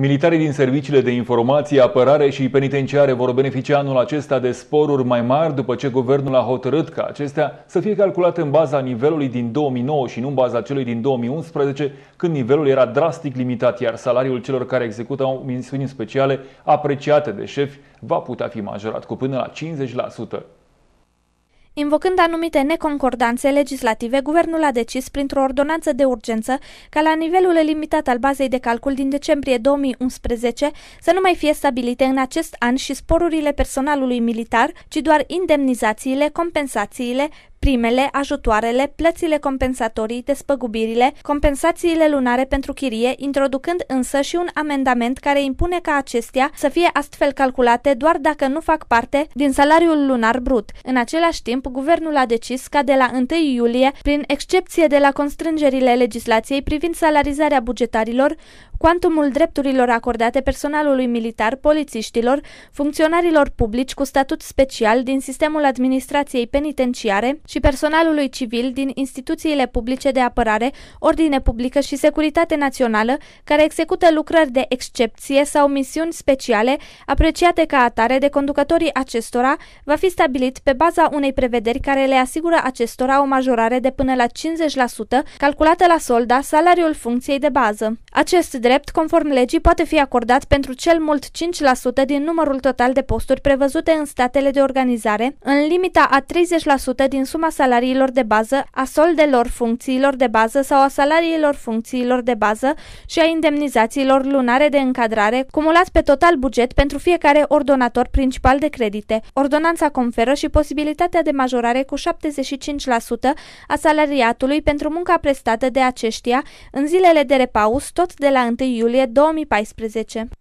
Militarii din serviciile de informație, apărare și penitenciare vor beneficia anul acesta de sporuri mai mari după ce guvernul a hotărât ca acestea să fie calculate în baza nivelului din 2009 și nu în baza celui din 2011, când nivelul era drastic limitat, iar salariul celor care executau misiuni speciale apreciate de șefi va putea fi majorat cu până la 50%. Invocând anumite neconcordanțe legislative, guvernul a decis printr-o ordonanță de urgență ca la nivelul limitat al bazei de calcul din decembrie 2011 să nu mai fie stabilite în acest an și sporurile personalului militar, ci doar indemnizațiile, compensațiile, primele, ajutoarele, plățile compensatorii, despăgubirile, compensațiile lunare pentru chirie, introducând însă și un amendament care impune ca acestea să fie astfel calculate doar dacă nu fac parte din salariul lunar brut. În același timp, guvernul a decis ca de la 1 iulie, prin excepție de la constrângerile legislației privind salarizarea bugetarilor, Quantumul drepturilor acordate personalului militar, polițiștilor, funcționarilor publici cu statut special din sistemul administrației penitenciare și personalului civil din instituțiile publice de apărare, ordine publică și securitate națională, care execută lucrări de excepție sau misiuni speciale apreciate ca atare de conducătorii acestora, va fi stabilit pe baza unei prevederi care le asigură acestora o majorare de până la 50% calculată la solda salariul funcției de bază. Acest drept, conform legii, poate fi acordat pentru cel mult 5% din numărul total de posturi prevăzute în statele de organizare, în limita a 30% din suma suma salariilor de bază, a soldelor funcțiilor de bază sau a salariilor funcțiilor de bază și a indemnizațiilor lunare de încadrare, cumulat pe total buget pentru fiecare ordonator principal de credite. Ordonanța conferă și posibilitatea de majorare cu 75% a salariatului pentru munca prestată de aceștia în zilele de repaus, tot de la 1 iulie 2014.